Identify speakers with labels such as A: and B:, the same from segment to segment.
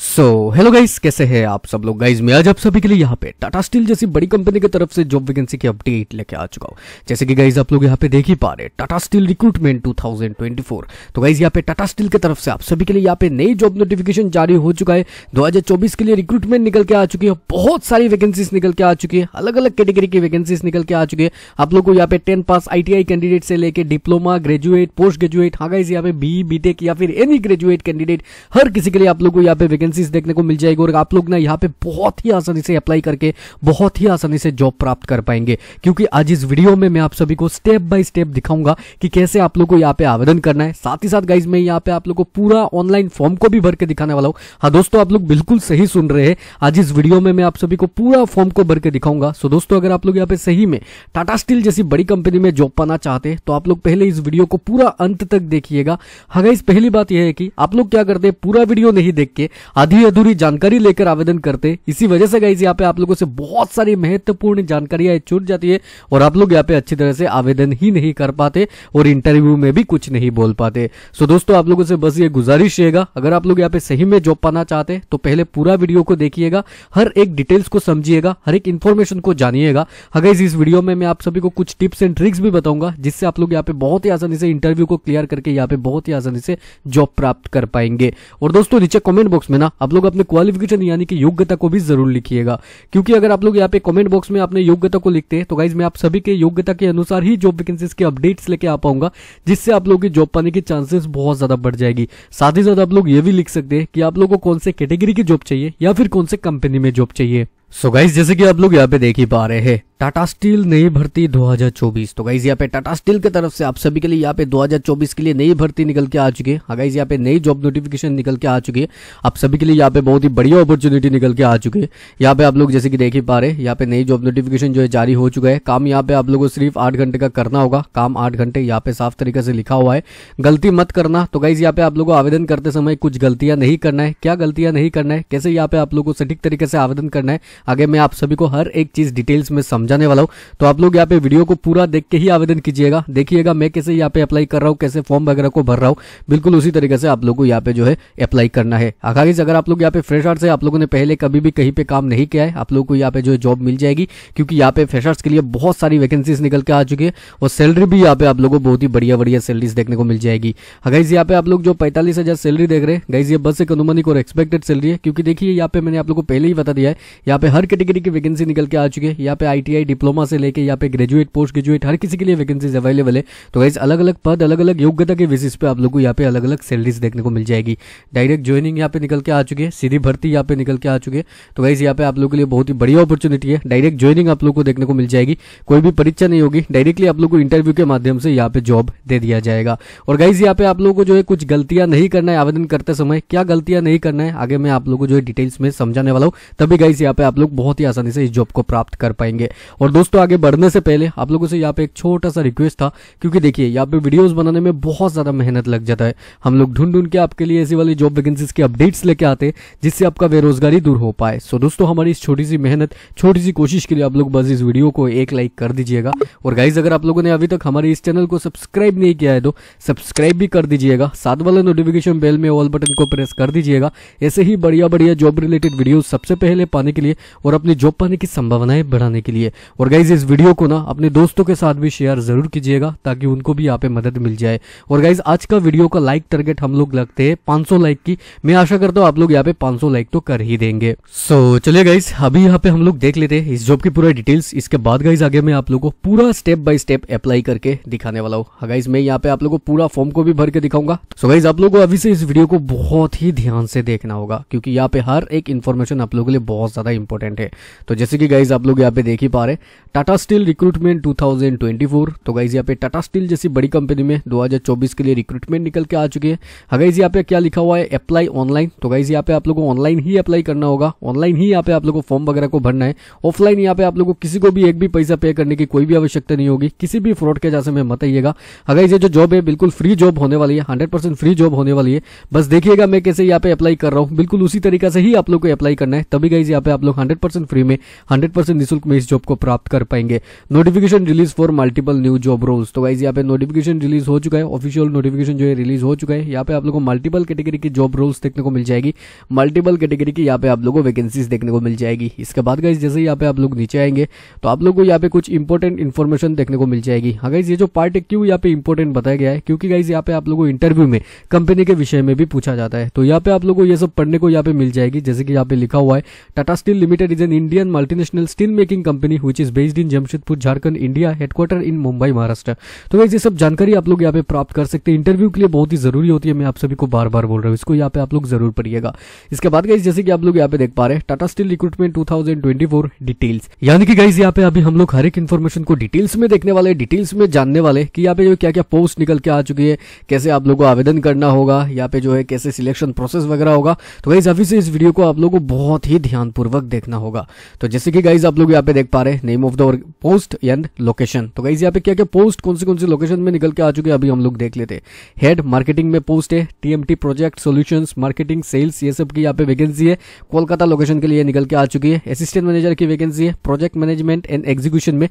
A: so hello guys कैसे हैं आप सब लोग गाइस मैं आज आप सभी के लिए यहाँ पे टाटा स्टील जैसी बड़ी कंपनी की तरफ से जॉब वैकेंसी की अपडेट लेके आ चुका हूँ जैसे कि गाइस आप लोग यहाँ पे देख ही पा रहे टाटा स्टील रिक्रूटमेंट 2024 तो गाइस यहाँ पे टाटा स्टील की तरफ से आप सभी के लिए यहाँ पे नई जॉब नोटिफिकेशन जारी हो चुका है दो के लिए रिक्रूटमेंट निकल के आ चुकी है बहुत सारी वैकेंसीज निकल के आ चुकी है अलग अलग कैटेगरी की वैकेंसीज निकल के आ चुकी है आप लोग को यहाँ पे टेन पास आई कैंडिडेट से लेकर डिप्लोमा ग्रेजुएट पोस्ट ग्रेजुएट हाँ गाइज यहाँ पे बी बी या फिर एनी ग्रेजुएट कैंडिडेट हर किसी के लिए आप लोग को यहाँ पे वैकेंसीज देखने को मिल जाएगी और आप लोग ना यहाँ पे बहुत ही आसानी से अप्लाई करके बहुत ही आसानी से जॉब प्राप्त कर पाएंगे क्योंकि आज इस वीडियो में मैं आप सभी को स्टेप बाय स्टेप दिखाऊंगा कि कैसे आप लोग को यहाँ पे आवेदन करना है साथ ही साथ गाइज में यहाँ पे आप लोग को पूरा ऑनलाइन फॉर्म को भी भर के दिखाने वाला हूँ हाँ दोस्तों आप लोग बिल्कुल सही सुन रहे हैं आज इस वीडियो में मैं आप सभी को पूरा फॉर्म को भर के दिखाऊंगा सो दोस्तों अगर आप लोग यहाँ पे सही में टाटा स्टील जैसी बड़ी कंपनी में जॉब पाना चाहते हैं तो आप लोग पहले इस वीडियो को पूरा अंत तक देखिएगा हाँ गाइज पहली बात यह है कि आप लोग क्या करते हैं पूरा वीडियो नहीं देख के आधी अधूरी जानकारी लेकर आवेदन करते इसी वजह से गाइज यहाँ पे आप लोगों से बहुत सारी महत्वपूर्ण जानकारियां छूट जाती है और आप लोग यहाँ पे अच्छी तरह से आवेदन ही नहीं कर पाते और इंटरव्यू में भी कुछ नहीं बोल पाते सो दोस्तों आप लोगों से बस ये गुजारिश रहेगा अगर आप लोग यहाँ पे सही में जॉब पाना चाहते तो पहले पूरा वीडियो को देखिएगा हर एक डिटेल्स को समझिएगा हर एक इन्फॉर्मेशन को जानिएगा अगर हाँ इस वीडियो में मैं आप सभी को कुछ टिप्स एंड ट्रिक्स भी बताऊंगा जिससे आप लोग यहाँ पे बहुत ही आसानी से इंटरव्यू को क्लियर करके यहाँ पे बहुत ही आसानी से जॉब प्राप्त कर पाएंगे और दोस्तों नीचे कॉमेंट बॉक्स में ना ना आप लोग अपने क्वालिफिकेशन यानी कि योग्यता को भी जरूर लिखिएगा क्योंकि अगर आप लोग यहाँ पे कमेंट बॉक्स में अपने योग्यता को लिखते हैं तो गाइज मैं आप सभी के योग्यता के अनुसार ही जॉब वैकेंसीज के अपडेट्स लेके आ पाऊंगा जिससे आप लोग की जॉब पाने की चांसेस बहुत ज्यादा बढ़ जाएगी साथ ही साथ आप लोग ये भी लिख सकते हैं कि आप लोग को कौन से कैटेगरी की जॉब चाहिए या फिर कौन से कंपनी में जॉब चाहिए सो गाइज जैसे कि आप लोग यहाँ पे देख ही पा रहे हैं टाटा स्टील नई भर्ती 2024 तो गाइज यहाँ पे टाटा स्टील की तरफ से आप सभी के लिए यहाँ पे 2024 के लिए नई भर्ती निकल के आ चुकी है गाइज यहाँ पे नई जॉब नोटिफिकेशन निकल के आ चुकी है आप सभी के लिए यहाँ पे बहुत ही बढ़िया अपॉर्चुनिटी निकल के आ चुकी है यहाँ पे आप लोग जैसे कि देख ही पा रहे यहाँ पे नई जॉब नोटिफिकेशन जो है जारी हो चुका है काम यहाँ पे आप लोगों को सिर्फ आठ घंटे का करना होगा काम आठ घंटे यहाँ पे साफ तरीके से लिखा हुआ है गलती मत करना तो गाइज यहाँ पे आप लोगों को आवेदन करते समय कुछ गलतियां नहीं करना है क्या गलतियां नहीं करना है कैसे यहाँ पे आप लोगों को सटीक तरीके से आवेदन करना है आगे मैं आप सभी को हर एक चीज डिटेल्स में समझाने वाला हूँ तो आप लोग यहाँ पे वीडियो को पूरा देख के ही आवेदन कीजिएगा देखिएगा मैं कैसे यहाँ पे अप्लाई कर रहा हूँ कैसे फॉर्म वगैरह को भर रहा हूँ बिल्कुल उसी तरीके से आप लोग को यहाँ पे जो है अप्लाई करना है आगे अगर आप लोग यहाँ पे फ्रेशर्स है आप लोगों ने पहले कभी भी कहीं पे काम नहीं किया है आप लोग को यहाँ पे जो है जॉब मिल जाएगी क्योंकि यहाँ पे फ्रेशर्स के लिए बहुत सारी वैकेंसीज निकल के आ चुकी है और सैलरी भी यहाँ पे आप लोगों को बहुत ही बढ़िया बढ़िया सैलरीज देखने को मिल जाएगी गाइज यहाँ पे आप लोग जो पैंतालीस हजार सैलरी देख रहे हैं गाइज ये बस एक अनुमानिक और एक्सपेक्टेड सैलरी है क्योंकि देखिए यहाँ पे मैंने आप लोगों को पहले ही बता दिया है यहाँ पे पे हर कैटेगरी की वैकेंसी निकल के आ चुकी है यहाँ पे आईटीआई डिप्लोमा से लेके यहाँ पे ग्रेजुएट पोस्ट ग्रेजुएट हर किसी के लिए वैकेंसीज अवेलेबल है तो वैसे अलग अलग पद अलग अलग योग्यता के बेसिस पे आप लोग को यहाँ पे अलग अलग सैलरीज देखने को मिल जाएगी डायरेक्ट ज्वाइनिंग यहाँ पे निकल के आ चुकी है सीधी भर्ती यहाँ पे निकल के आ चुकी है तो वैसे यहाँ पे आप लोग के लिए बहुत ही बढ़िया अपॉर्चुनिटी है डायरेक्ट ज्वाइनिंग आप लोग को देखने को मिल जाएगी कोई भी परीक्षा नहीं होगी डायरेक्टली आप लोग को इंटरव्यू के माध्यम से यहाँ पे जॉब दे दिया जाएगा और गाइज यहाँ पे आप लोग को जो है कुछ गलतियां नहीं करना है आवेदन करते समय क्या गलतियां नहीं करना है आगे मैं आप लोग को जो है डिटेल्स में समझाने वाला हूँ तभी गाइज यहाँ पे आप लोग बहुत ही आसानी से इस जॉब को प्राप्त कर पाएंगे और दोस्तों आगे बढ़ने से पहले आप लोगों से यहाँ पे एक छोटा सा रिक्वेस्ट था क्योंकि देखिए यहाँ पे वीडियोस बनाने में बहुत ज्यादा मेहनत लग जाता है हम लोग ढूंढ ढूंढ के आपके लिए ऐसी वाली जॉब वैकेंसीज के अपडेट्स लेके आते जिससे आपका बेरोजगारी दूर हो पाए सो दोस्तों हमारी इस छोटी सी मेहनत छोटी सी कोशिश के लिए आप लोग बस इस वीडियो को एक लाइक कर दीजिएगा और गाइज अगर आप लोगों ने अभी तक हमारे इस चैनल को सब्सक्राइब नहीं किया है तो सब्सक्राइब भी कर दीजिएगा साथ वाले नोटिफिकेशन बेल में ऑल बटन को प्रेस कर दीजिएगा ऐसे ही बढ़िया बढ़िया जॉब रिलेटेड वीडियो सबसे पहले पाने के लिए और अपनी जॉब पाने की संभावनाएं बढ़ाने के लिए और गाइज इस वीडियो को ना अपने दोस्तों के साथ भी शेयर जरूर कीजिएगा ताकि उनको भी यहाँ पे मदद मिल जाए और गाइज आज का वीडियो का लाइक टारगेट हम लोग लगते हैं पांच लाइक की मैं आशा करता हूँ आप लोग यहाँ पे पांच लाइक तो कर ही देंगे सो चलिए गाइज अभी यहाँ पे हम लोग देख लेते हैं इस जॉब की पूरा डिटेल्स इसके बाद गाइज आगे मैं आप लोग को पूरा स्टेप बाय स्टेप अप्लाई करके दिखाने वाला हूँ हाँ गाइज मैं यहाँ पे आप लोग को पूरा फॉर्म को भी भर के दिखाऊंगा सो गाइज आप लोग को अभी से इस वीडियो को बहुत ही ध्यान से देखना होगा क्योंकि यहाँ पे हर एक इन्फॉर्मेशन आप लोगों के लिए बहुत ज्यादा इंपॉर्टेंट इंपॉर्टेंट है तो जैसे कि गाइज आप लोग यहाँ पे देख ही पा रहे टाटा स्टील रिक्रूटमेंट 2024 तो गाइज यहाँ पे टाटा स्टील जैसी बड़ी कंपनी में 2024 के लिए रिक्रूटमेंट निकल के आ चुकी है हाइज यहाँ पे क्या लिखा हुआ है अप्लाई ऑनलाइन तो गाइज यहाँ पे आप लोगों को ऑनलाइन ही अप्लाई करना होगा ऑनलाइन ही यहाँ पे आप लोगों को फॉर्म वगैरह को भरना है ऑफलाइन यहाँ पे आप लोगों को किसी को भी एक भी पैसा पे करने की कोई भी आवश्यकता नहीं होगी किसी भी फ्रॉड के जैसे में मत आइएगा हाइज ये जो जॉब है बिल्कुल फ्री जॉब होने वाली है हंड्रेड फ्री जॉब होने वाली है बस देखिएगा मैं कैसे यहाँ पे अप्लाई कर रहा हूँ बिल्कुल उसी तरीके से ही आप लोग को अप्लाई करना है तभी गाइज यहाँ पे आप लोग हंड्रेड परसेंट फ्री में हंड्रेड परसेंट निःशुल्क में इस जॉब को प्राप्त कर पाएंगे notification release for multiple new job roles तो गाइज यहाँ पे नोटिफिकेशन रिलीज हो चुका है ऑफिशियल नोटिफिकेशन जो है रिलीज हो चुका है यहाँ पे आप लोगों को मल्टीपल कैटेगरी की जॉब रोल्स देखने को मिल जाएगी मल्टीपल कैटेगरी की यहाँ पे आप लोगों को वैकेंसीज देखने को मिल जाएगी इसके बाद गाइज जैसे यहाँ पे आप लोग नीचे आएंगे तो आप लोग को यहाँ पे कुछ इंपॉर्टेंट इन्फॉर्मेशन देखने को मिल जाएगी हाँ गाइज ये जो पार्ट है क्यों यहाँ पे इंपॉर्टेंट बताया गया है क्योंकि गाइज यहाँ पे आप लोगों को इंटरव्यू में कंपनी के विषय में भी पूछा जाता है तो यहाँ पे आप लोगों को ये सब पढ़ने को यहाँ पे मिल जाएगी जैसे कि यहाँ पे लिखा हुआ है Tata steel limited Limited is an Indian multinational steel making company which is based in Jamshedpur Jharkhand India headquarter in Mumbai Maharashtra तो ये सब जानकारी आप लोग यहाँ पे प्राप्त कर सकते हैं इंटरव्यू के लिए बहुत ही जरूरी होती है मैं आप सभी को बार बार बोल रहा हूँ इसको यहाँ पे आप लोग जरूर पढ़िएगा इसके बाद गाइज जैसे कि आप लोग यहाँ पे देख पा रहे हैं Tata steel recruitment four details यानी कि गाइज यहाँ पे अभी हम लोग हर एक इन्फॉर्मेशन को डिटेल्स में देखने वाले डिटेल्स में जानने वाले कि यहाँ पे जो क्या क्या पोस्ट निकल के आ चुकी है कैसे आप लोगों को आवेदन करना होगा यहाँ पे जो है कैसे सिलेक्शन प्रोसेस वगैरह होगा तो गाइज अभी से इस वीडियो को आप लोगों को बहुत ही ध्यानपूर्वक देखना देखना होगा तो जैसे कि गाइज आप लोग यहाँ पे देख पा रहे हैं name of the post and location तो गाइज यहाँ पे क्या क्या पोस्ट कौन सी कौन सी लोकेशन में निकल के आ चुके हैं अभी हम लोग देख लेते हेड मार्केटिंग में पोस्ट है TMT project solution marketing sales ये सब की यहाँ पे वैकेंसी है कोलकाता लोकेशन के लिए निकल के आ चुकी है असिस्टेंट मैनेजर की वैकेंसी है प्रोजेक्ट मैनेजमेंट एंड एग्जीक्यूशन में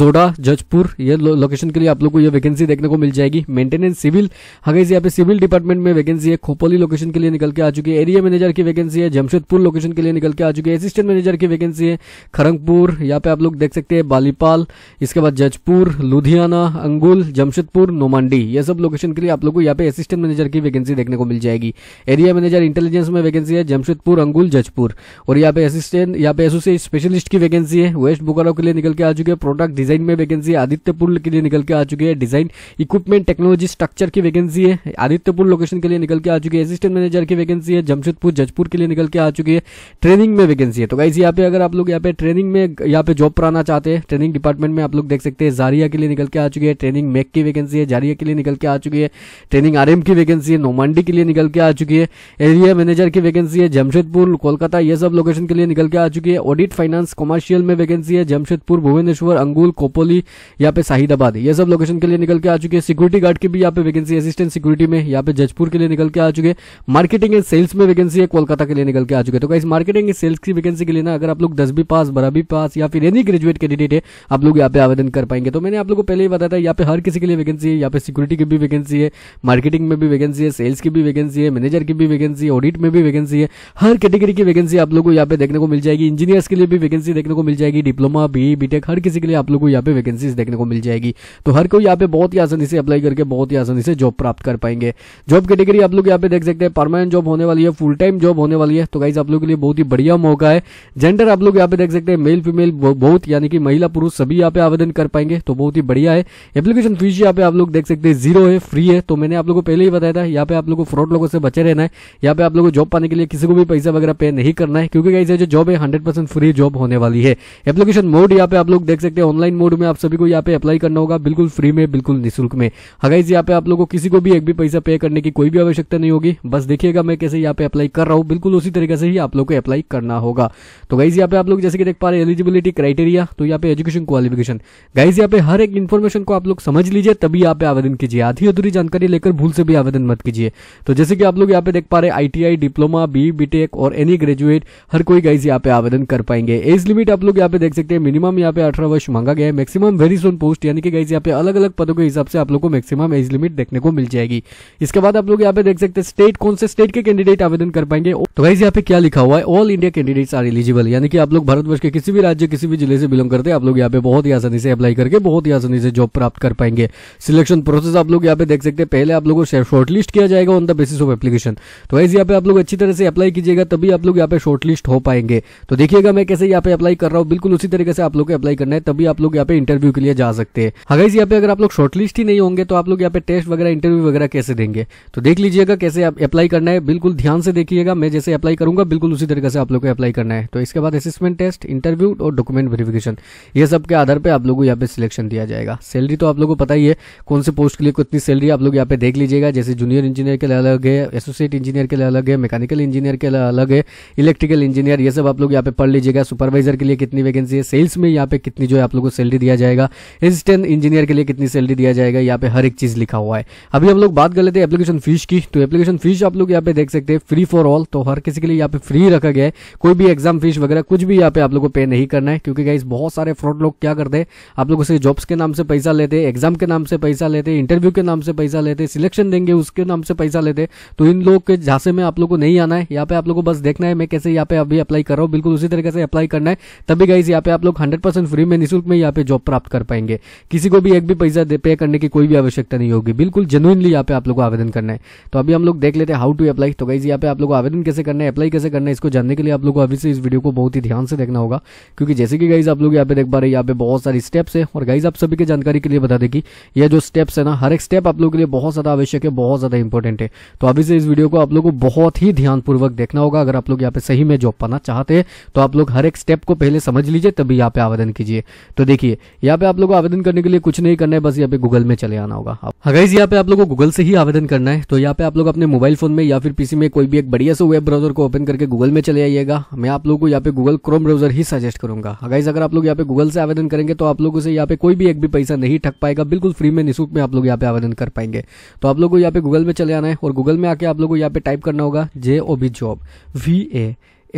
A: जोडा जजपुर ये लोकेशन के लिए आप लोग को ये वैकेंसी देखने को मिल जाएगी मेंटेनेंस सिविल हगेज यहाँ पे सिविल डिपार्टमेंट में वैकेंसी है खोपोली लोकेशन के लिए निकल के आ चुकी है एरिया मैनेजर की वैकेंसी है जमशेदपुर लोकेशन के लिए निकल के आ चुकी है असिस्टेंट मैनेजर की वैकेंसी है खरंगपुर यहाँ पे आप लोग देख सकते हैं बालीपाल इसके बाद जजपुर लुधियाना अंगुल जमशेदपुर नोमांडी ये सब लोकेशन के लिए आप लोग को यहाँ पे असिस्टेंट मैनेजर की वैकेंसी देखने को मिल जाएगी एरिया मैनेजर इंटेलिजेंस में वैकेंसी है जमशेदपुर अंगुल जजपुर और यहाँ पे असिस्टेंट यहाँ पे एसोसिएट स्पेशलिस्ट की वैकेंसी है वेस्ट बोकारो के लिए निकल के आ चुके हैं प्रोडक्ट डिजाइन में वैकेंसी है आदित्यपुर के लिए निकल के आ चुकी है डिजाइन इक्विपमेंट टेक्नोलॉजी स्ट्रक्चर की वैकेंसी है आदित्यपुर लोकेशन के लिए निकल के आ चुकी है असिस्टेंट मैनेजर की वैकेंसी है जमशेदपुर जजपुर के लिए निकल के आ चुकी है ट्रेनिंग में वैकेंसी है तो गाइज यहाँ पे अगर आप लोग यहाँ पे ट्रेनिंग में यहाँ पे जॉब पर आना चाहते हैं ट्रेनिंग डिपार्टमेंट में आप लोग देख सकते हैं जारिया के लिए निकल के आ चुकी है ट्रेनिंग मेक की वैकेंसी है जारिया के लिए निकल के आ चुकी है ट्रेनिंग आरएम की वैकेंसी है नोमांडी के लिए निकल के आ चुकी है एरिया मैनेजर की वैकेंसी है जमशेदपुर कोलकाता ये सब लोकेशन के लिए निकल के आ चुकी है ऑडिट फाइनेंस कॉमर्शियल में वैकेंसी है जमशेदपुर भुवनेश्वर अंगुल कोपोली यहाँ पे शाहिदाबाद ये सब लोकेशन के लिए निकल के आ चुकी है सिक्योरिटी गार्ड की भी यहाँ पे वैकेंसी असिस्टेंट सिक्योरिटी में यहाँ पे जजपुर के लिए निकल के आ चुके हैं मार्केटिंग एंड सेल्स में वैकेंसी है कोलकाता के लिए निकल के आ चुके हैं तो इस मार्केटिंग एंड सेल्स की वैकेंसी के लिए ना अगर आप लोग दसवीं पास बारहवीं पास या फिर एनी ग्रेजुएट कैंडिडेट है आप लोग यहाँ पे आवेदन कर पाएंगे तो मैंने आप लोग को पहले ही बताया था यहाँ पे हर किसी के लिए वैकेंसी है यहाँ पे सिक्योरिटी की भी वैकेंसी है मार्केटिंग में भी वैकेंसी है सेल्स की भी वैकेंसी है मैनेजर की भी वैकेंसी है ऑडिट में भी वैकेंसी है हर कैटेगरी की वैकेंसी आप लोग को यहाँ पे देखने को मिल जाएगी इंजीनियर्स के लिए भी वैकेंसी देखने को मिल जाएगी डिप्लोमा बी बीटेक हर किसी के लिए आप लोग को यहाँ पे वैकेंसीज देखने को मिल जाएगी तो हर कोई यहाँ पे बहुत ही आसानी से अप्लाई करके बहुत ही आसानी से जॉब प्राप्त कर पाएंगे जॉब कैटेगरी आप लोग यहाँ पे देख सकते हैं परमानेंट जॉब होने वाली है फुल टाइम जॉब होने वाली है तो गाइज आप लोग के लिए बहुत ही बढ़िया मौका है जेंडर आप लोग यहाँ पे देख सकते हैं मेल फीमेल बहुत यानी कि महिला पुरुष सभी यहाँ पे आवेदन कर पाएंगे तो बहुत ही बढ़िया है एप्लीकेशन फीस यहाँ पे आप लोग देख सकते हैं जीरो है फ्री है तो मैंने आप लोगों को पहले ही बताया था यहाँ पे आप लोग को फ्रॉड लोगों से बचे रहना है यहाँ पे आप लोग को जॉब पाने के लिए किसी को भी पैसा वगैरह पे नहीं करना है क्योंकि कैसे जो जॉब है हंड्रेड फ्री जॉब होने वाली है एप्लीकेशन मोड यहाँ पे आप लोग देख सकते हैं ऑनलाइन मोड में आप सभी को यहाँ पे अप्लाई करना होगा बिल्कुल फ्री में बिल्कुल निःशुल्क में अगैज हाँ यहाँ पे आप लोग को किसी को भी एक भी पैसा पे करने की कोई भी आवश्यकता नहीं होगी बस देखिएगा मैं कैसे यहाँ पे अप्लाई कर रहा हूँ बिल्कुल उसी तरीके से ही आप लोग को अप्लाई करना होगा तो गाइज यहाँ पे आप लोग जैसे कि देख पा रहे एलिजिबिलिटी क्राइटेरिया तो यहाँ पे एजुकेशन क्वालिफिकेशन गाइज यहाँ पे हर एक इन्फॉर्मेशन को आप लोग समझ लीजिए तभी यहाँ पे आवेदन कीजिए आधी अधूरी जानकारी लेकर भूल से भी आवेदन मत कीजिए तो जैसे कि आप लोग यहाँ पे देख पा रहे आईटीआई डिप्लोमा बी बीटेक और एनी ग्रेजुएट हर कोई गाइज यहाँ पे आवेदन कर पाएंगे एज लिमिट आप लोग यहाँ पे देख सकते हैं मिनिमम यहाँ पे अठारह वर्ष मांगा गया है मैक्सिमम वेरी सोन पोस्ट यानी कि गाइज यहाँ पे अलग अलग पदों के हिसाब से आप लोग को मैक्सिमम एज लिमिट देखने को मिल जाएगी इसके बाद आप लोग यहाँ पे देख सकते हैं स्टेट कौन से स्टेट के कैंडिडेट आवेदन कर पाएंगे तो गाइज यहाँ पे क्या लिखा हुआ है all India candidates are eligible यानी कि आप लोग भारतवर्ष के किसी भी राज्य किसी भी जिले से बिलोंग करते हैं आप लोग यहाँ पे बहुत ही आसानी से अप्लाई करके बहुत ही आसानी से जॉब प्राप्त कर पाएंगे सिलेक्शन प्रोसेस आप लोग यहाँ पे देख सकते हैं पहले आप लोगों को शॉर्टलिस्ट किया जाएगा on the basis of application तो वैसे यहाँ पे आप लोग अच्छी तरह से अप्लाई कीजिएगा तभी आप लोग यहाँ पे शॉर्टलिस्ट हो पाएंगे तो देखिएगा मैं कैसे यहाँ पे अप्लाई कर रहा हूँ बिल्कुल उसी तरीके से आप लोग को अप्लाई करना है तभी आप लोग यहाँ पे इंटरव्यू के लिए जा सकते हैं अगर यहाँ पे अगर आप लोग शॉर्टलिस्ट ही नहीं होंगे तो आप लोग यहाँ पे टेस्ट वगैरह इंटरव्यू वगैरह कैसे देंगे तो देख लीजिएगा कैसे अप्लाई करना है बिल्कुल ध्यान से देखिएगा मैं जैसे अप्लाई करूंगा बिल्कुल उसी तरीके से आप लोग को अप्लाई करना है तो इसके बाद असिस्मेंट टेस्ट इंटरव्यू और डॉक्यूमेंट वेरिफिकेशन ये सब के आधार पर आप लोगों को यहाँ पे सिलेक्शन दिया जाएगा सैलरी तो आप लोगों को पता ही है कौन से पोस्ट के लिए कितनी सैलरी आप लोग यहाँ पे देख लीजिएगा जैसे जूनियर इंजीनियर के लिए अलग है एसोसिएट इंजीनियर के लिए अलग है मैकेनिकल इंजीनियर के लिए अलग है इलेक्ट्रिकल इंजीनियर ये सब आप लोग यहाँ पे पढ़ लीजिएगा सुपरवाइजर के लिए कितनी वैकेंसी है सेल्स में यहाँ पे कितनी जो है आप लोग को सैलरी दिया जाएगा असिस्टेंट इंजीनियर के लिए कितनी सैलरी दिया जाएगा यहाँ पे हर एक चीज लिखा हुआ है अभी हम लोग बात कर लेते हैं एप्लीकेशन फीस की तो एप्लीकेशन फीस आप लोग यहाँ पे देख सकते हैं फ्री फॉर ऑल तो हर किसी के लिए यहाँ पे फ्री रखा गया है कोई भी एग्जाम फीस वगैरह कुछ भी यहाँ पे आप लोग को पे नहीं करना है क्योंकि गाइज बहुत सारे फ्रॉड लोग क्या करते हैं आप लोगों से जॉब्स के नाम से पैसा लेते हैं एग्जाम के नाम से पैसा लेते हैं इंटरव्यू के नाम से पैसा लेते हैं सिलेक्शन देंगे उसके नाम से पैसा लेते हैं तो इन लोग के झांसे में आप लोग को नहीं आना है यहाँ पे आप लोग को बस देखना है मैं कैसे यहाँ पे अभी अप्लाई कर रहा हूँ बिल्कुल उसी तरीके से अप्लाई करना है तभी गाइज यहाँ पे आप लोग हंड्रेड फ्री में निःशुल्क में यहाँ पे जॉब प्राप्त कर पाएंगे किसी को भी एक भी पैसा पे करने की कोई भी आवश्यकता नहीं होगी बिल्कुल जेनुअनली यहाँ पे आप लोग को आवेदन करना है तो अभी हम लोग देख लेते हैं हाउ टू अप्लाई तो गाइज यहाँ पे आप लोग आवेदन कैसे करना है अप्लाई कैसे करना है इसको जानने के लिए आप लोग अभी से इस वीडियो को बहुत ही ध्यान से देखना होगा क्योंकि जैसे कि गाइज आप लोग यहाँ पे देख पा रहे हैं यहाँ पे बहुत सारी स्टेप्स है और गाइज आप सभी की जानकारी के लिए बता देगी ये जो स्टेप्स है ना हर एक स्टेप आप लोग के लिए बहुत ज्यादा आवश्यक है बहुत ज्यादा इंपॉर्टेंट है तो अभी से इस वीडियो को आप लोग को बहुत ही ध्यानपूर्वक देखना होगा अगर आप लोग यहाँ पे सही में जॉब पाना चाहते हैं तो आप लोग हर एक स्टेप को पहले समझ लीजिए तभी यहाँ पे आवेदन कीजिए तो देखिए यहाँ पे आप लोग आवेदन करने के लिए कुछ नहीं करना है बस यहाँ पे गूगल में चले आना होगा गाइज हाँ यहाँ पे आप लोग को गूगल से ही आवेदन करना है तो यहाँ पे आप लोग अपने मोबाइल फोन में या फिर पीसी में कोई भी एक बढ़िया से वेब ब्राउजर को ओपन करके गूगल में चले आइएगा मैं आप लोगों को यहाँ पे गूगल क्रोम ब्राउजर ही सजेस्ट करूंगा अगर अगर आप लोग यहाँ पे गूगल से आवेदन करेंगे तो आप लोगों से यहाँ पे कोई भी एक भी पैसा नहीं ठक पाएगा बिल्कुल फ्री में निःशुल्क में आप लोग यहाँ पे आवेदन कर पाएंगे तो आप लोग को यहाँ पे गूगल में चले आना है और गूगल में आके आप लोग को यहाँ पे टाइप करना होगा J O B job V A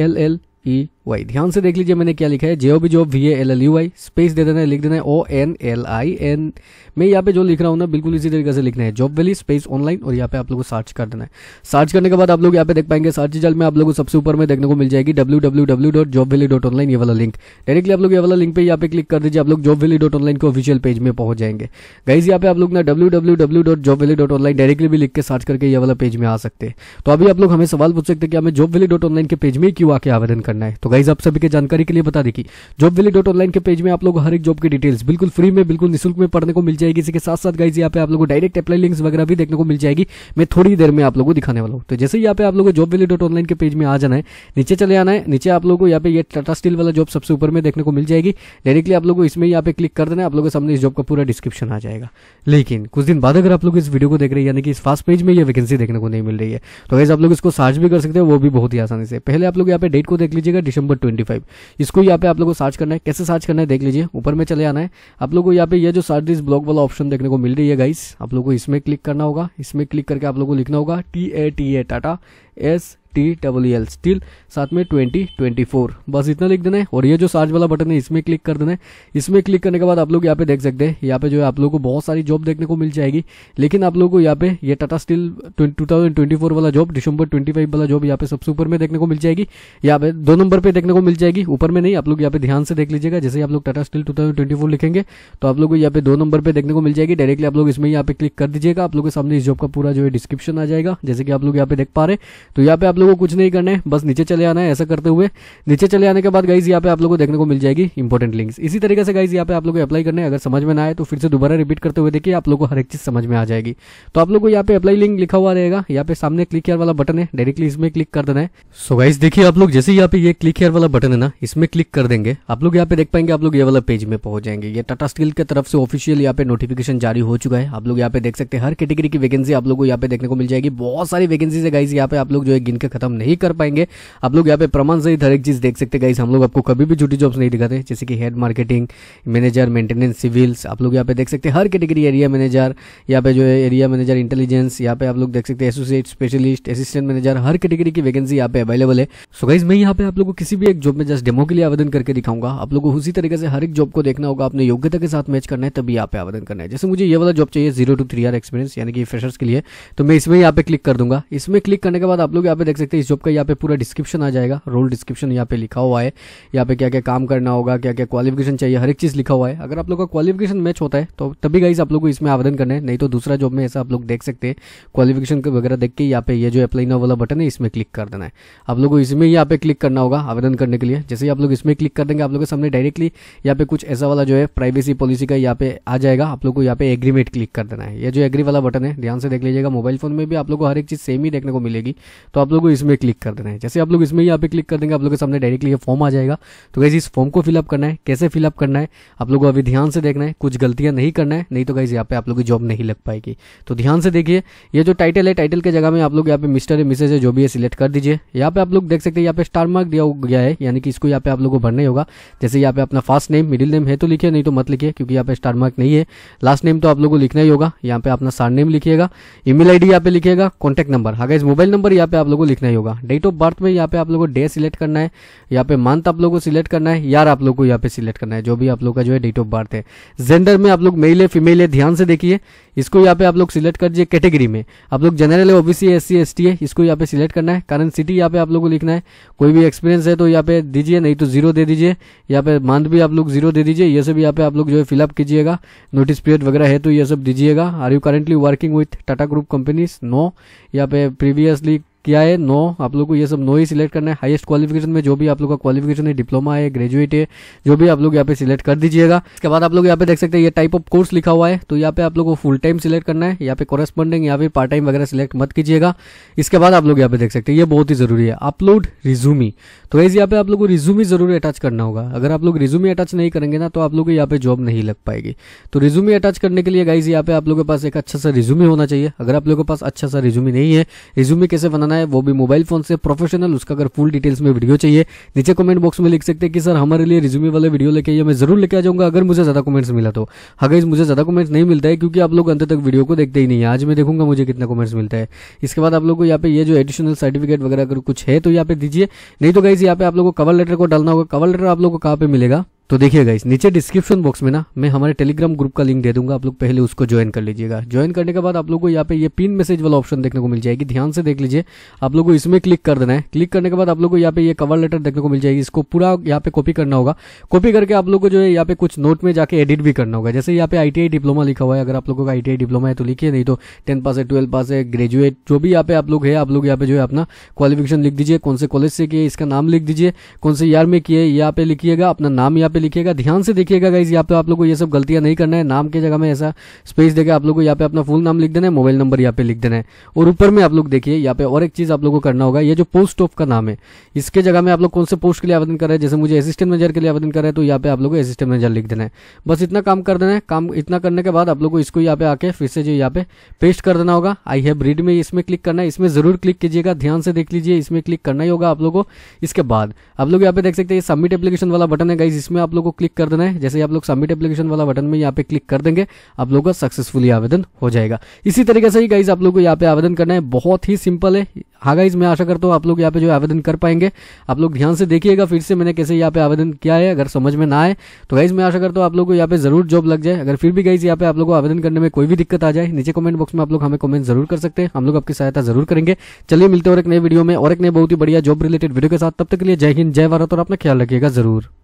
A: L L E Y ध्यान से देख लीजिए मैंने क्या लिखा है J O B job V L L U Y space दे देना है लिख देना है O N L I N मैं यहाँ पे जो लिख रहा हूँ ना बिल्कुल इसी तरीके से लिखना है जॉब वैली स्पेस ऑनलाइन और यहाँ पे आप लोगों को सर्च कर देना है सर्च करने के बाद आप लोग यहाँ पे देख पाएंगे सर्च रिजल्ट में आप लोगों को सबसे ऊपर में देखने को मिल जाएगी W W dot job valley dot online ये वाला लिंक डायरेक्टली आप लोग ये वाला लिंक पे यहाँ पे क्लिक कर दीजिए आप लोग जॉब वैली डॉट ऑनलाइन के ऑफिशियल पेज में पहुंच जाएंगे गाइज यहाँ पे आप लोग ना W W dot job valley dot online directly भी लिख के सर्च करके ये वाला पेज में आ सकते हैं तो अभी आप लोग हमें सवाल पूछ सकते हैं कि हमें जॉब वैली डॉट ऑनलाइन के पेज में क्यों आके आवेदन करना है तो गाइज आप सभी के जानकारी के लिए बता दें कि जॉब विली डॉट ऑनलाइन के पेज में आप लोग हर एक जॉब की डिटेल्स बिल्कुल फ्री में बिल्कुल निःशुल्क में पढ़ने को मिल जाएगी इसके साथ साथ गाइज यहाँ पे आप लोगों को डायरेक्ट अप्लाई लिंक्स वगैरह भी देखने को मिल जाएगी मैं थोड़ी देर में आप लोगों को दिखाने वाला हूँ तो जैसे यहाँ पे आप लोगों को जॉब विली डॉट ऑनलाइन के पेज में आ जाना है नीचे चले आना है नीचे आप लोगों को यहाँ पे टाटा स्टील वाला जॉब सबसे ऊपर में देखने को मिल जाएगी डायरेक्टली आप लोग इसमें यहाँ पे क्लिक कर देना आप लोगों के सामने इस जॉब का पूरा डिस्क्रिप्शन आ जाएगा लेकिन कुछ दिन बाद अगर आप लोग इस वीडियो को देख रहे हैं यानी कि इस फास्ट पेज में ये वैकेंसी देखने को नहीं मिल रही है तो गाइज आप लोग इसको सर्च भी कर सकते हैं वो भी बहुत ही आसानी से पहले आप लोग यहाँ पे डेट को देख लीजिएगा नंबर ट्वेंटी फाइव इसको यहाँ पे आप लोगों को सर्च करना है कैसे सर्च करना है देख लीजिए ऊपर में चले आना है आप लोग को यहाँ पे ये जो सर्च दिस ब्लॉग वाला ऑप्शन देखने को मिल रही है गाइस आप लोगों को इसमें क्लिक करना होगा इसमें क्लिक करके आप लोग को लिखना होगा T A T A Tata S T double L steel साथ में ट्वेंटी ट्वेंटी फोर बस इतना लिख देना है और ये जो सार्ज वाला बटन है इसमें क्लिक कर देना है इसमें क्लिक करने के बाद आप लोग यहाँ पे देख सकते हैं यहाँ पे जो है आप लोगों को बहुत सारी जॉब देखने को मिल जाएगी लेकिन आप लोगों को यहाँ पे ये Tata steel two twenty four वाला जॉब दिसंबर ट्वेंटी फाइव वाला जॉब यहाँ पे सबसे ऊपर में देखने को मिल जाएगी यहाँ पे दो नंबर पे देखने को मिल जाएगी ऊपर में नहीं आप लोग यहाँ पे ध्यान से देख लीजिएगा जैसे आप लोग Tata steel two thousand twenty four लिखेंगे तो आप लोग को यहाँ पे दो नंबर पे देखने को मिल जाएगी डायरेक्टली आप लोग इसमें यहाँ पे क्लिक कर दीजिएगा आप लोग के सामने इस जॉब का पूरा जो है डिस्क्रिप्शन आ जाएगा जैसे कि आप लोग यहाँ पे देख पा रहे तो यहाँ पे आप लोगों को कुछ नहीं करना है बस नीचे चले आना है ऐसा करते हुए नीचे चले आने के बाद गाइज यहाँ पे आप लोग को देखने को मिल जाएगी इंपॉर्टेंट लिंक्स इसी तरीके से गाइज यहाँ पे आप लोग अप्लाई करना है अगर समझ में ना आए तो फिर से दोबारा रिपीट करते हुए देखिए आप लोग को हर एक चीज समझ में आ जाएगी तो आप लोग को यहाँ पे अप्लाई लिंक लिखा हुआ रहेगा यहाँ पे सामने क्लिक हेयर वाला बटन है डायरेक्टली इसमें क्लिक कर देना है सो गाइज देखिए आप लोग जैसे यहाँ पे क्लिक हेयर वाला बटन है ना इसमें क्लिक कर देंगे आप लोग यहाँ पे देख पाएंगे आप लोग ये वाला पेज में पहुंच जाएंगे ये टाटा स्टील की तरफ से ऑफिशियल यहाँ पे नोटिफिकेशन जारी हो चुका है आप लोग यहाँ पे देख सकते हैं हर कैटेगरी की वैकेंसी आप लोग को यहाँ पे देखने को मिल जाएगी बहुत सारी वैकेंसी है गाइज यहाँ पे आप लोग जो है गिन के खत्म नहीं कर पाएंगे आप लोग यहाँ पे प्रमाण से हर एक चीज देख सकते गाइस हम लोग आपको कभी भी छोटी जॉब्स नहीं दिखाते जैसे कि head marketing manager maintenance civils आप लोग यहाँ पे देख सकते हैं हर कैटेगरी एरिया मैनेजर यहाँ पे जो है एरिया मैनेजर इंटेलिजेंस यहाँ पे आप लोग देख सकते हैं एसोसिएट स्पेशलिस्ट असिस्टेंट मैनेजर हर कैटेगरी की वैकेंसी यहाँ पे अवेलेबल है सो गाइज मैं यहाँ पे आप लोग को किसी भी एक जॉब में जस्ट डेमो के लिए आवेदन करके दिखाऊंगा आप लोग को उसी तरीके से हर एक जॉब को देखना होगा अपने योग्यता के साथ मैच करना है तभी यहाँ पे आवेदन करना है जैसे मुझे ये वाला जॉब चाहिए zero to three year experience यानी कि फ्रेशर्स के लिए तो मैं इसमें यहाँ पे क्लिक कर दूंगा इसमें क्लिक करने के बाद आप लोग यहाँ पे देख सकते हैं इस जॉब का यहाँ पे पूरा डिस्क्रिप्शन आ जाएगा रोल डिस्क्रिप्शन यहाँ पे लिखा हुआ है यहाँ पे क्या क्या काम करना होगा क्या क्या क्वालिफिकेशन चाहिए हर एक चीज़ लिखा हुआ है अगर आप लोग का क्वालिफिकेशन मैच होता है तो तभी गाइज आप लोग को इसमें आवेदन करना है नहीं तो दूसरा जॉब में ऐसा आप लोग देख सकते हैं क्वालिफिकेशन वगैरह देख के यहाँ पे ये जो अप्लाई ना वाला बटन है इसमें क्लिक कर देना है आप लोग को इसमें यहाँ पे क्लिक करना होगा आवेदन करने के लिए जैसे ही आप लोग इसमें क्लिक कर देंगे आप लोग के सामने डायरेक्टली यहाँ पे कुछ ऐसा वाला जो है प्राइवेसी पॉलिसी का यहाँ पे आ जाएगा आप लोग को यहाँ पे एग्रीमेंट क्लिक कर देना है ये जो एग्री वाला बटन है ध्यान से देख लीजिएगा मोबाइल फोन में भी आप लोग को हर एक चीज़ सेम ही देखने को मिलेगी तो आप लोग को इसमें क्लिक कर देना है जैसे आप लोग इसमें यहाँ पे क्लिक कर देंगे आप लोग के सामने डायरेक्टली ये फॉर्म आ जाएगा तो गाइज इस फॉर्म को फिलअप करना है कैसे फिलअप करना है आप लोगों को अभी ध्यान से देखना है कुछ गलतियां नहीं करना है नहीं तो गाइज यहाँ पे आप लोग की जॉब नहीं लग पाएगी तो ध्यान से देखिए ये जो टाइटल है टाइटल के जगह में आप लोग यहाँ पे मिस्टर या मिसेज है जो भी है सिलेक्ट कर दीजिए यहाँ पे आप लोग देख सकते हैं यहाँ पे स्टार मार्क दिया गया है यानी कि इसको यहाँ पे आप लोगों को भरना होगा जैसे यहाँ पे अपना फर्स्ट नेम मिडिल नेम है तो लिखिए नहीं तो मत लिखिए क्योंकि यहाँ पे स्टार मार्क नहीं है लास्ट नेम तो आप लोगों को लिखना ही होगा यहाँ पे अपना सार नेम लिखिएगा ईमेल आई डी यहाँ पे लिखिएगा कॉन्टैक्ट नंबर हाँ गाइज मोबाइल नंबर यहाँ पे आप लोगों को लिखना देखना ही होगा डेट ऑफ बर्थ में यहाँ पे आप लोगों को डे सिलेक्ट करना है यहाँ पे मंथ आप लोगों को सिलेक्ट करना है यार आप लोगों को यहाँ पे सिलेक्ट करना है जो भी आप लोग का जो है डेट ऑफ बर्थ है जेंडर में आप लोग मेल है फीमेल है ध्यान से देखिए इसको यहाँ पे आप लोग सिलेक्ट कर दिए कैटेगरी में आप लोग जनरल है OBC S C S T है इसको यहाँ पे सिलेक्ट करना है कारण सिटी यहाँ पे आप लोग को लिखना है कोई भी एक्सपीरियंस है तो यहाँ पे दीजिए नहीं तो जीरो दे दीजिए यहाँ पे मंथ भी आप लोग जीरो दे दीजिए ये सब यहाँ पे आप लोग जो है फिलअप कीजिएगा नोटिस पीरियड वगैरह है तो ये सब दीजिएगा are you currently working with Tata group companies no यहाँ पे प्रीवियसली क्या है नो आप लोग को ये सब नो ही सिलेक्ट करना है हाईएस्ट क्वालिफिकेशन में जो भी आप लोग का क्वालिफिकेशन है डिप्लोमा है ग्रेजुएट है जो भी आप लोग यहाँ पे सिलेक्ट कर दीजिएगा इसके बाद आप लोग यहाँ पे देख सकते हैं ये टाइप ऑफ कोर्स लिखा हुआ है तो यहाँ पे आप लोग को फुल टाइम सिलेक्ट करना है यहाँ पे कॉरेस्पॉन्डिंग या फिर पार्ट टाइम वगैरह सिलेक्ट मत कीजिएगा इसके बाद आप लोग यहाँ पे देख सकते हैं ये बहुत ही जरूरी है अपलोड रिज्यूमी तो ऐसे यहाँ पे आप लोग को रिज्यूमी जरूर अटैच करना होगा अगर आप लोग रिज्यूमी अटैच नहीं करेंगे ना तो आप लोग को यहाँ पे जॉब नहीं लग पाएगी तो रिज्यूमी अटैच करने के लिए गाइज यहाँ पे आप लोगों के पास एक अच्छा सा रिज्यूमी होना चाहिए अगर आप लोगों के पास अच्छा सा रिज्यूमी नहीं है रिज्यूमी कैसे बनाना बनाना है वो भी मोबाइल फोन से प्रोफेशनल उसका अगर फुल डिटेल्स में वीडियो चाहिए नीचे कमेंट बॉक्स में लिख सकते हैं कि सर हमारे लिए रिज्यूमे वाले वीडियो लेके आइए मैं जरूर लेके आ जाऊंगा अगर मुझे ज्यादा कमेंट्स मिला तो अगर हाँ मुझे ज्यादा कमेंट्स नहीं मिलता है क्योंकि आप लोग अंत तक वीडियो को देखते ही नहीं है आज मैं देखूंगा मुझे कितना कमेंट्स मिलता है इसके बाद आप लोग को यहाँ पे जो एडिशनल सर्टिफिकेट वगैरह अगर कुछ है तो यहाँ पे दीजिए नहीं तो गाइज यहाँ पे आप लोग को कवर लेटर को डालना होगा कवर लेटर आप लोग को कहाँ पे मिलेगा तो देखिए इस नीचे डिस्क्रिप्शन बॉक्स में ना मैं हमारे टेलीग्राम ग्रुप का लिंक दे दूंगा आप लोग पहले उसको ज्वाइन कर लीजिएगा ज्वाइन करने के बाद आप लोग को यहाँ पे ये पिन मैसेज वाला ऑप्शन देखने को मिल जाएगी ध्यान से देख लीजिए आप लोग को इसमें क्लिक कर देना है क्लिक करने के बाद आप लोग को यहाँ पे ये कवर लेटर देखने को मिल जाएगी इसको पूरा यहाँ पे कॉपी करना होगा कॉपी करके आप लोग को जो है यहाँ पे कुछ नोट में जाकर एडिट भी करना होगा जैसे यहाँ पे आई डिप्लोमा लिखा हुआ है अगर आप लोगों का आई डिप्लोमा है तो लिखिए नहीं तो टेंथ पास है ट्वेल्थ पास है ग्रेजुएट जो भी यहाँ पे आप लोग है आप लोग यहाँ पे जो है अपना क्वालिफिकेशन लिख दीजिए कौन से कॉलेज से किए इसका नाम लिख दीजिए कौन से ईयर में किए यहाँ पे लिखिएगा अपना नाम यहाँ यहाँ पे लिखिएगा ध्यान से देखिएगा गाइज यहाँ पे आप लोग को ये सब गलतियां नहीं करना है नाम की जगह में ऐसा स्पेस देकर आप लोग को यहाँ पे अपना फुल नाम लिख देना है मोबाइल नंबर यहाँ पे लिख देना है और ऊपर में आप लोग देखिए यहाँ पे और एक चीज आप लोग को करना होगा ये जो पोस्ट ऑफ का नाम है इसके जगह में आप लोग कौन से पोस्ट के लिए आवेदन कर रहे हैं जैसे मुझे असिस्टेंट मैनेजर के लिए आवेदन कर रहे हैं तो यहाँ पे आप लोग असिस्टेंट मैनेजर लिख देना है बस इतना काम कर देना है काम इतना करने के बाद आप लोग को इसको यहाँ पे आके फिर से जो यहाँ पे पेस्ट कर देना होगा आई हैव रीड में इसमें क्लिक करना है इसमें जरूर क्लिक कीजिएगा ध्यान से देख लीजिए इसमें क्लिक करना ही होगा आप लोगों को इसके बाद आप लोग यहाँ पे देख सकते हैं सबमिट एप्लीकेशन वाला बटन है गाइज इसमें में आप लोग को क्लिक कर देना है जैसे आप लोग सबमिट एप्लीकेशन वाला बटन में यहाँ पे क्लिक कर देंगे आप लोग का सक्सेसफुली आवेदन हो जाएगा इसी तरीके से ही गाइज आप लोग को यहाँ पे आवेदन करना है बहुत ही सिंपल है हाँ गाइज मैं आशा करता हूँ आप लोग यहाँ पे जो आवेदन कर पाएंगे आप लोग ध्यान से देखिएगा फिर से मैंने कैसे यहाँ पे आवेदन किया है अगर समझ में ना आए तो गाइज मैं आशा करता हूँ आप लोग को यहाँ पे जरूर जॉब लग जाए अगर फिर भी गाइज यहाँ पे आप लोग को आवेदन करने में कोई भी दिक्कत आ जाए नीचे कमेंट बॉक्स में आप लोग हमें कमेंट जरूर कर सकते हैं हम लोग आपकी सहायता जरूर करेंगे चलिए मिलते और एक नए वीडियो में और एक नए बहुत ही बढ़िया जॉब रिलेटेड वीडियो के साथ तब तक के लिए जय हिंद जय भारत और अपना ख्याल रखिएगा जरूर